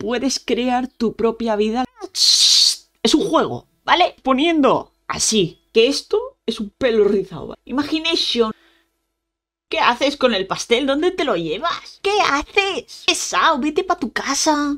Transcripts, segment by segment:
puedes crear tu propia vida. Es un juego, ¿vale? Poniendo así, que esto es un pelo rizado. Imagination. ¿Qué haces con el pastel? ¿Dónde te lo llevas? ¿Qué haces? Pesado, vete para tu casa.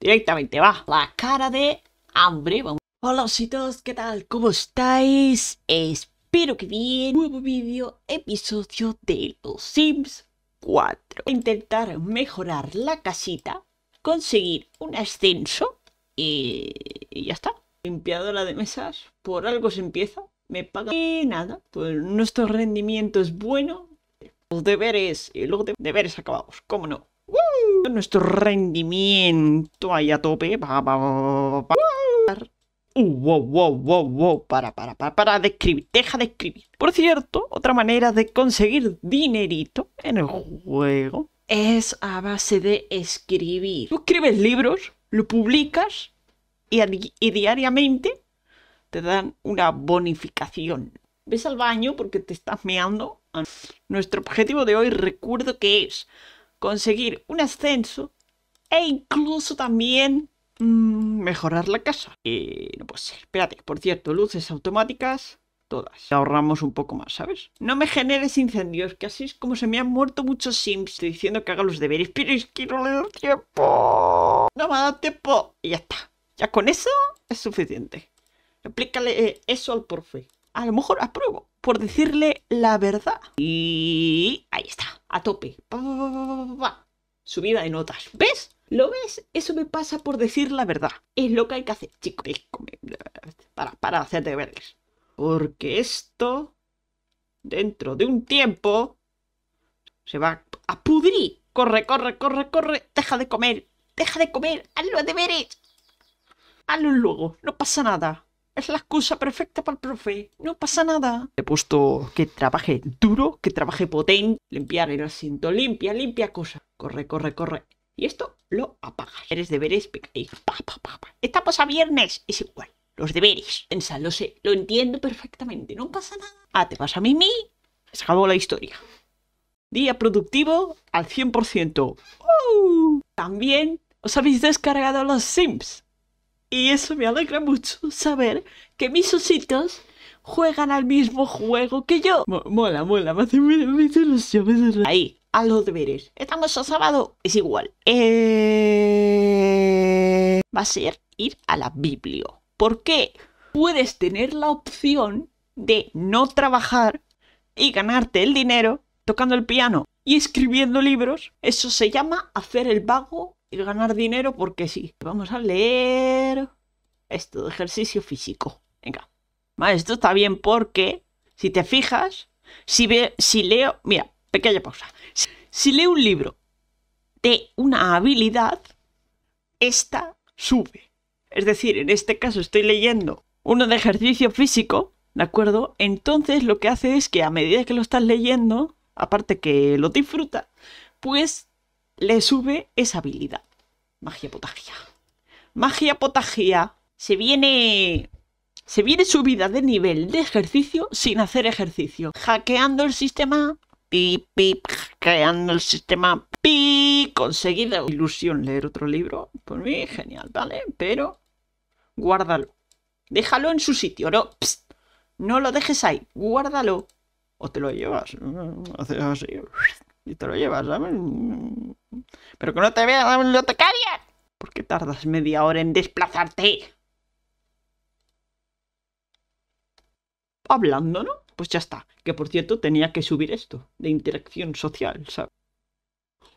Directamente va. La cara de hambre. Hola ositos, ¿qué tal? ¿Cómo estáis? Espero que bien. Nuevo vídeo, episodio de Los Sims 4. Intentar mejorar la casita conseguir un ascenso y, ya está. Limpiadora de mesas, por algo se empieza, me paga nada, pues nuestro rendimiento es bueno, los deberes, los de deberes acabados, ¿cómo no? Nuestro rendimiento ahí a tope, pa, uh, wow, wow, para, para, para, para de escribir, deja de escribir. Por cierto, otra manera de conseguir dinerito en el juego es a base de escribir. Tú escribes libros, lo publicas y, diariamente te dan una bonificación. Ves al baño porque te estás meando. Nuestro objetivo de hoy recuerdo que es conseguir un ascenso e incluso también mm, mejorar la casa. Y eh, no puede ser. Espérate, por cierto, luces automáticas todas. Ahorramos un poco más, ¿sabes? No me generes incendios, que así es como se me han muerto muchos sims. Estoy diciendo que haga los deberes, pero es que no le doy tiempo. No me ha dado tiempo. Y ya está. Ya con eso es suficiente. Explícale eso al profe. A lo mejor apruebo por decirle la verdad. Y ahí está, a tope. Subida de notas. ¿Ves? ¿Lo ves? Eso me pasa por decir la verdad. Es lo que hay que hacer, chicos. Para, para hacerte deberes. Porque esto, dentro de un tiempo, se va a pudrir. Corre, corre, corre, corre. Deja de comer. Deja de comer. ¡Hazlo de deberes. Hazlo luego. No pasa nada. Es la excusa perfecta para el profe. No pasa nada. He puesto que trabaje duro, que trabaje potente. Limpiar el asiento. Limpia, limpia cosa. Corre, corre, corre. Y esto lo apaga. Eres deberes, pegáis. Pa, pa, Estamos a viernes. Es igual los deberes. Pensa, lo sé, lo entiendo perfectamente, no pasa nada. Ah, te vas a mí, Se acabó la historia. Día productivo al 100%. También os habéis descargado los Sims. Y eso me alegra mucho saber que mis ositos juegan al mismo juego que yo. mola, mola, me hace Ahí, a los deberes. Estamos a sábado, es igual. Eh, va a ser ir a la biblio qué puedes tener la opción de no trabajar y ganarte el dinero tocando el piano y escribiendo libros. Eso se llama hacer el vago y ganar dinero porque sí. Vamos a leer esto de ejercicio físico. Venga. esto está bien porque, si te fijas, si, ve, si leo... Mira, pequeña pausa. si leo un libro de una habilidad, esta sube es decir, en este caso estoy leyendo uno de ejercicio físico, ¿de acuerdo? Entonces lo que hace es que a medida que lo estás leyendo, aparte que lo disfruta, pues le sube esa habilidad. Magia potagia. Magia potagia. Se viene... Se viene subida de nivel de ejercicio sin hacer ejercicio. Hackeando el sistema. Pip, pip, hackeando el sistema. Pip conseguido ilusión leer otro libro, Pues mí, genial, ¿vale? Pero guárdalo. Déjalo en su sitio, no. no lo dejes ahí, guárdalo. O te lo llevas. Haces así. Y te lo llevas, Pero que no te vea la bibliotecaria. ¿Por qué tardas media hora en desplazarte? Hablando, ¿no? Pues ya está. Que por cierto tenía que subir esto de interacción social, ¿sabes?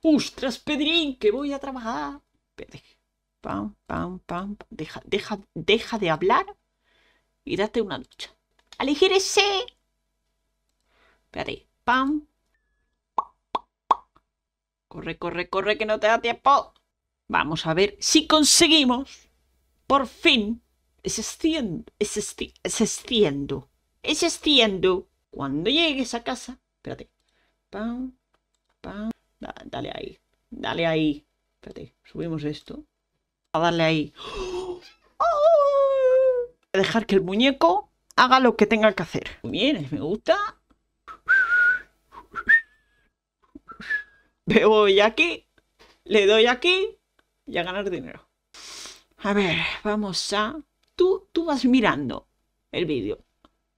¡Ostras, Pedrín, que voy a trabajar! Pam, pam, pam. Deja, deja, deja de hablar y date una ducha. ¡Aligérese! Espérate. Pam. Corre, corre, corre, que no te da tiempo. Vamos a ver si conseguimos, por fin, extiendo. Es extiendo. cuando llegues a casa. Espérate. Pam, pam. Dale ahí. Dale ahí. Espérate, subimos esto. A darle ahí. ¡Oh! a Dejar que el muñeco haga lo que tenga que hacer. Muy bien, me gusta. Me voy aquí. Le doy aquí. Y a ganar dinero. A ver, vamos a... Tú, tú vas mirando el vídeo.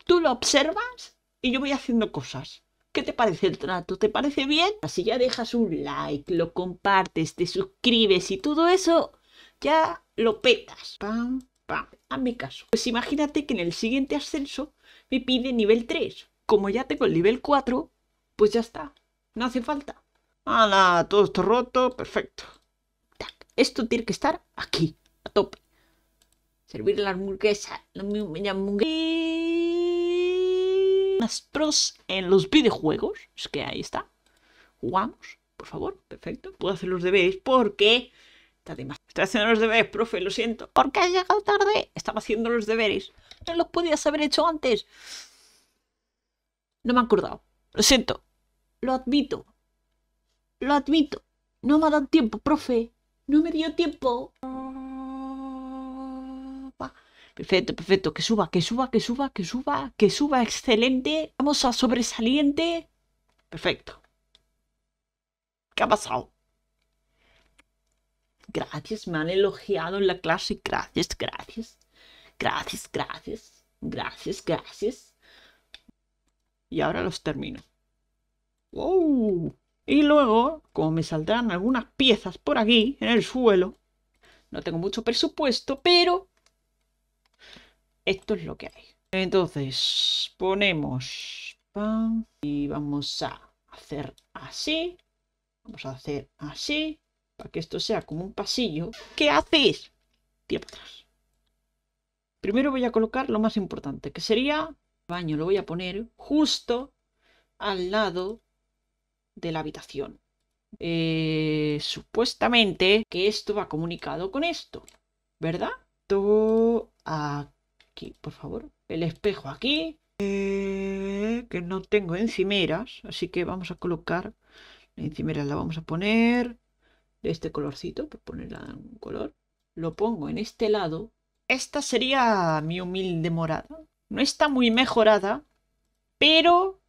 Tú lo observas y yo voy haciendo cosas. ¿Qué te parece el trato? ¿Te parece bien? Así ya dejas un like, lo compartes, te suscribes y todo eso, ya lo petas. Pam, pam. A mi caso. Pues imagínate que en el siguiente ascenso me pide nivel 3. Como ya tengo el nivel 4, pues ya está. No hace falta. Nada, Todo está roto. Perfecto. Esto tiene que estar aquí, a tope. Servir la hamburguesa. La hamburguesa más pros en los videojuegos. Es que ahí está. Jugamos, por favor. Perfecto. Puedo hacer los deberes porque... Estoy haciendo los deberes, profe, lo siento. porque ha llegado tarde? Estaba haciendo los deberes. No los podías haber hecho antes. No me han acordado. Lo siento. Lo admito. Lo admito. No me ha dado tiempo, profe. No me dio tiempo. Perfecto, perfecto. Que suba, que suba, que suba, que suba, que suba. Excelente. Vamos a sobresaliente. Perfecto. ¿Qué ha pasado? Gracias, me han elogiado en la clase. Gracias, gracias. Gracias, gracias. Gracias, gracias. Y ahora los termino. ¡Wow! Y luego, como me saldrán algunas piezas por aquí, en el suelo, no tengo mucho presupuesto, pero esto es lo que hay. Entonces, ponemos pan y vamos a hacer así. Vamos a hacer así. Para que esto sea como un pasillo. ¿Qué haces? Tira para atrás. Primero voy a colocar lo más importante, que sería el baño. Lo voy a poner justo al lado de la habitación. Eh, supuestamente que esto va comunicado con esto, ¿verdad? Todo aquí aquí, por favor. El espejo aquí. Eh, que no tengo encimeras, así que vamos a colocar. La encimera la vamos a poner de este colorcito, por ponerla en un color. Lo pongo en este lado. Esta sería mi humilde morada. No está muy mejorada, pero...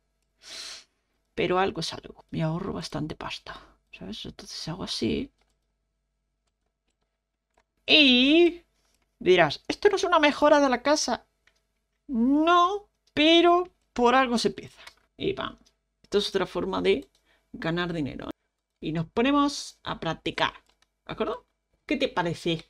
Pero algo es algo. Me ahorro bastante pasta, ¿sabes? Entonces hago así. Y Dirás, ¿esto no es una mejora de la casa? No, pero por algo se empieza. Y pam. Esto es otra forma de ganar dinero. Y nos ponemos a practicar. ¿De acuerdo? ¿Qué te parece?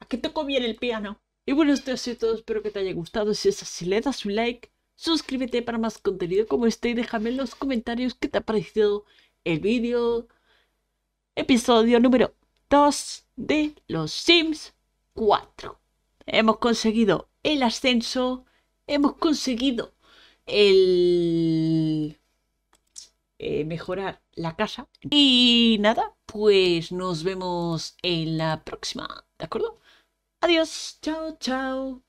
¿A qué tocó bien el piano? Y bueno, esto es todo. Espero que te haya gustado. Si es así, le das un like. Suscríbete para más contenido como este y déjame en los comentarios qué te ha parecido el vídeo. Episodio número 2 de Los Sims 4. Hemos conseguido el ascenso, hemos conseguido el eh, mejorar la casa. Y nada, pues nos vemos en la próxima, ¿de acuerdo? Adiós, chao, chao.